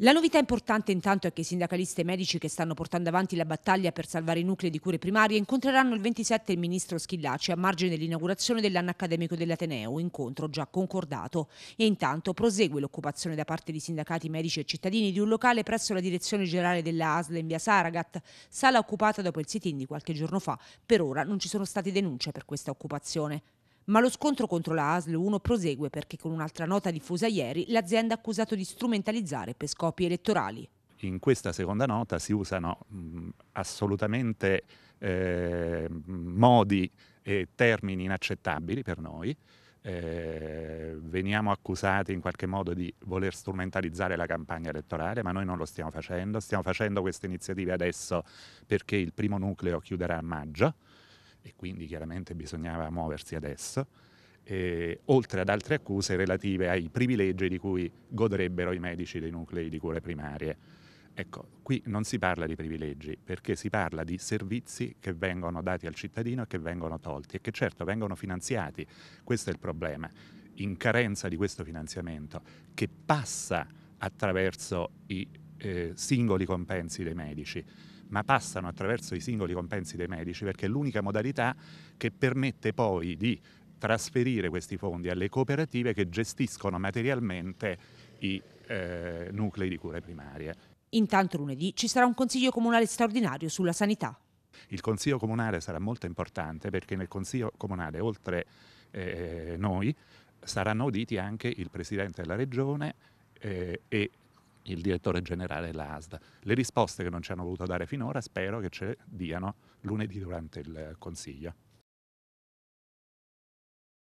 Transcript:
La novità importante intanto è che i sindacalisti e medici che stanno portando avanti la battaglia per salvare i nuclei di cure primarie incontreranno il 27 il ministro Schillaci a margine dell'inaugurazione dell'anno accademico dell'Ateneo, incontro già concordato. E intanto prosegue l'occupazione da parte di sindacati medici e cittadini di un locale presso la direzione generale della ASL in via Saragat, sala occupata dopo il sit-in di qualche giorno fa. Per ora non ci sono state denunce per questa occupazione. Ma lo scontro contro la ASL 1 prosegue perché con un'altra nota diffusa ieri l'azienda ha accusato di strumentalizzare per scopi elettorali. In questa seconda nota si usano mh, mm, assolutamente eh, modi e termini inaccettabili per noi. Eh, veniamo accusati in qualche modo di voler strumentalizzare la campagna elettorale, ma noi non lo stiamo facendo. Stiamo facendo queste iniziative adesso perché il primo nucleo chiuderà a maggio e quindi chiaramente bisognava muoversi adesso, eh, oltre ad altre accuse relative ai privilegi di cui godrebbero i medici dei nuclei di cure primarie. Ecco, qui non si parla di privilegi, perché si parla di servizi che vengono dati al cittadino e che vengono tolti e che certo vengono finanziati. Questo è il problema. In carenza di questo finanziamento, che passa attraverso i eh, singoli compensi dei medici, ma passano attraverso i singoli compensi dei medici perché è l'unica modalità che permette poi di trasferire questi fondi alle cooperative che gestiscono materialmente i eh, nuclei di cure primarie. Intanto lunedì ci sarà un Consiglio Comunale straordinario sulla sanità. Il Consiglio Comunale sarà molto importante perché nel Consiglio Comunale, oltre eh, noi, saranno auditi anche il Presidente della Regione eh, e il direttore generale della Le risposte che non ci hanno voluto dare finora spero che ce le diano lunedì durante il Consiglio.